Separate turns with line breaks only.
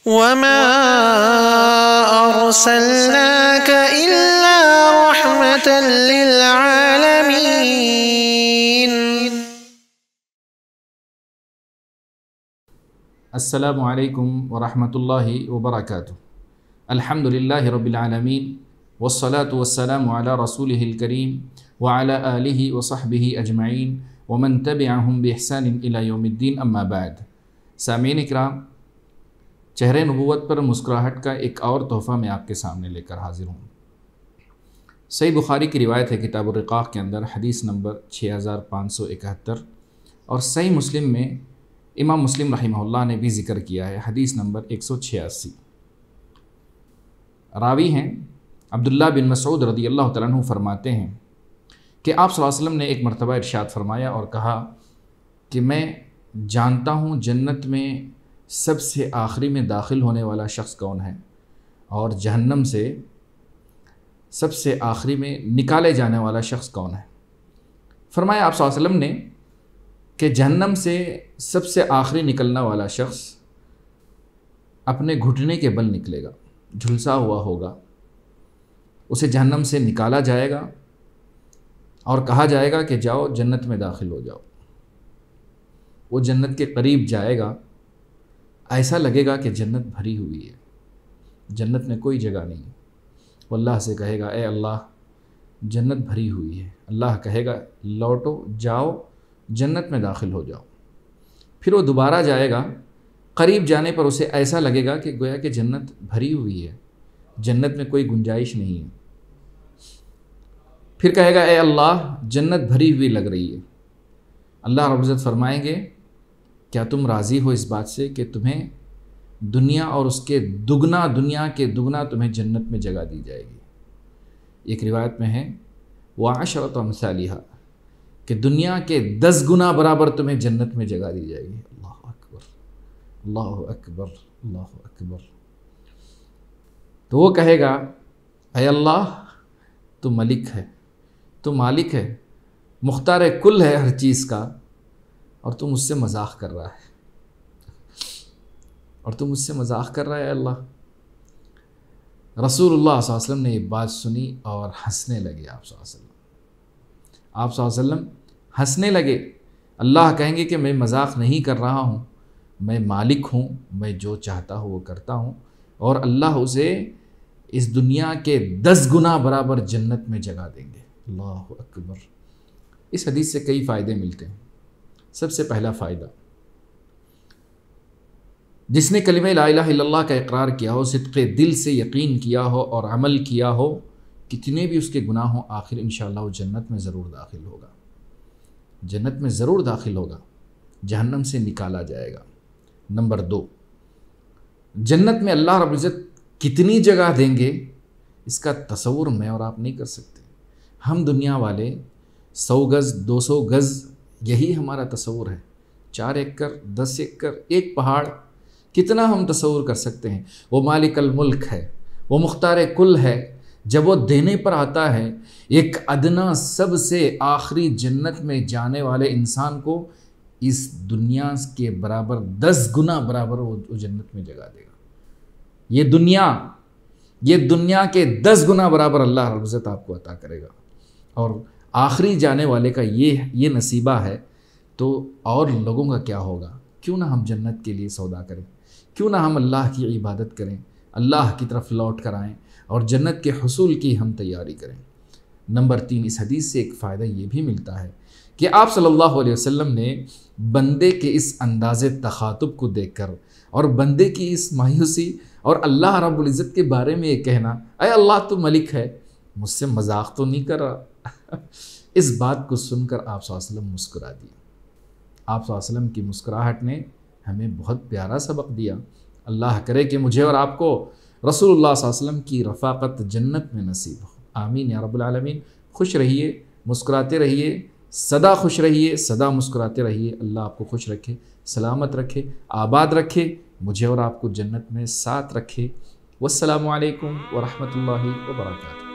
وما أرسلناك إلا رحمة للعالمين السلام عليكم ورحمة الله وبركاته الحمد لله رب العالمين والصلاة والسلام على رسوله الكريم وعلى آله وصحبه أجمعين ومن تبعهم بإحسان إلى يوم الدين أما بعد سامعين الكرام चेहरे नबूत पर मुस्कुराहट का एक और तोहफ़ा मैं आपके सामने लेकर हाजिर हूँ सही बुखारी की रिवायत है किताब के अंदर हदीस नंबर छः हज़ार पाँच सौ इकहत्तर और सही मुस्लिम में इमाम मुस्लिम रही ने भी ज़िक्र किया है हदीस नंबर एक सौ छियासी रावी हैं अब्दुल्ला बिन मसूद रदी अल्लाह तु फरमाते हैं कि आप वसल्लम ने एक मरतबा इरशाद फरमाया और कहा कि मैं जानता हूँ जन्नत में सबसे आखिरी में दाखिल होने वाला शख्स कौन है और जहन्नम से सबसे आखिरी में निकाले जाने वाला शख्स कौन है फरमाया आप वसल्लम ने कि जहन्नम से सबसे आखिरी निकलने वाला शख्स अपने घुटने के बल निकलेगा झुलसा हुआ होगा उसे जहन्नम से निकाला जाएगा और कहा जाएगा कि जाओ जन्नत में दाखिल हो जाओ वो जन्नत के करीब जाएगा ऐसा लगेगा कि जन्नत भरी हुई है जन्नत में कोई जगह नहीं है वो अल्लाह से कहेगा ए अल्लाह जन्नत भरी हुई है अल्लाह कहेगा लौटो जाओ जन्नत में दाखिल हो जाओ फिर वो दोबारा जाएगा करीब जाने पर उसे ऐसा लगेगा कि गोया कि जन्नत भरी हुई है जन्नत में कोई गुंजाइश नहीं है फिर कहेगा ए अल्लाह जन्नत भरी हुई लग रही है अल्लाह रब्ज़त फरमाएंगे क्या तुम राज़ी हो इस बात से कि तुम्हें दुनिया और उसके दुगना दुनिया के दुगना तुम्हें जन्नत में जगह दी जाएगी एक रिवायत में है वाशरत मसालिहा कि दुनिया के दस गुना बराबर तुम्हें जन्नत में जगह दी जाएगी अल्लाह अकबर अल्लाह अकबर अल्लाह अकबर तो वो कहेगा अय अल्लाह तो मलिक है तो मालिक है मुख्तार कुल है हर चीज़ का और तू मुझसे मजाक कर रहा है और तू मुझसे मजाक कर रहा है अल्लाह रसूलुल्लाह वसल्लम ने ये बात सुनी और हंसने लगे आप वसल्लम आप वसल्लम हंसने लगे अल्लाह कहेंगे कि मैं मजाक नहीं कर रहा हूँ मैं मालिक हूँ मैं जो चाहता हूँ वो करता हूँ और अल्लाह उसे इस दुनिया के दस गुना बराबर जन्नत में जगा देंगे अल्लाह अकबर इस हदीस से कई फ़ायदे मिलते हैं सबसे पहला फ़ायदा जिसने कलम लाला का इकरार किया हो सिद्क दिल से यकीन किया हो और अमल किया हो कितने भी उसके गुनाह हों आखिर इन जन्नत में ज़रूर दाखिल होगा जन्नत में ज़रूर दाखिल होगा जहन्नम से निकाला जाएगा नंबर दो जन्नत में अल्लाह रब्ज़त कितनी जगह देंगे इसका तस्वुर मैं और आप नहीं कर सकते हम दुनिया वाले सौ गज़ दो सौ गज़ यही हमारा तस्वूर है चार एकड़ दस एकड़ एक पहाड़ कितना हम तस्वूर कर सकते हैं वो मालिक मुल्क है वो मुख्तार कुल है जब वो देने पर आता है एक अदना सबसे आखिरी जन्नत में जाने वाले इंसान को इस दुनिया के बराबर दस गुना बराबर वो जन्नत में जगा देगा ये दुनिया ये दुनिया के दस गुना बराबर अल्लाह रबज़त आपको अता करेगा और आखिरी जाने वाले का ये ये नसीबा है तो और लोगों का क्या होगा क्यों ना हम जन्नत के लिए सौदा करें क्यों ना हम अल्लाह की इबादत करें अल्लाह की तरफ लौट कर आएँ और जन्नत के हसूल की हम तैयारी करें नंबर तीन इस हदीस से एक फ़ायदा ये भी मिलता है कि आप सल्लल्लाहु अलैहि वसल्लम ने बंदे के इस अंदाज़ तखातब को देखकर और बंदे की इस मायूसी और अल्लाह रब्ल के बारे में ये कहना अय अल्लाह तो मलिक है मुझसे मजाक तो नहीं कर रहा इस बात को सुनकर आप मुस्करा मुस्कुरा दिए आप की मुस्कुराहट ने हमें बहुत प्यारा सबक दिया अल्लाह करे कि मुझे और आपको रसूल की रफ़ाक़त जन्नत में नसीब हो आमीन या रबालमीन खुश रहिए मुस्कुराते रहिए सदा खुश रहिए सदा मुस्कुराते रहिए अल्लाह आपको खुश रखे सलामत रखे आबाद रखे मुझे और आपको जन्नत में साथ रखे वालकम वरहमल वर्का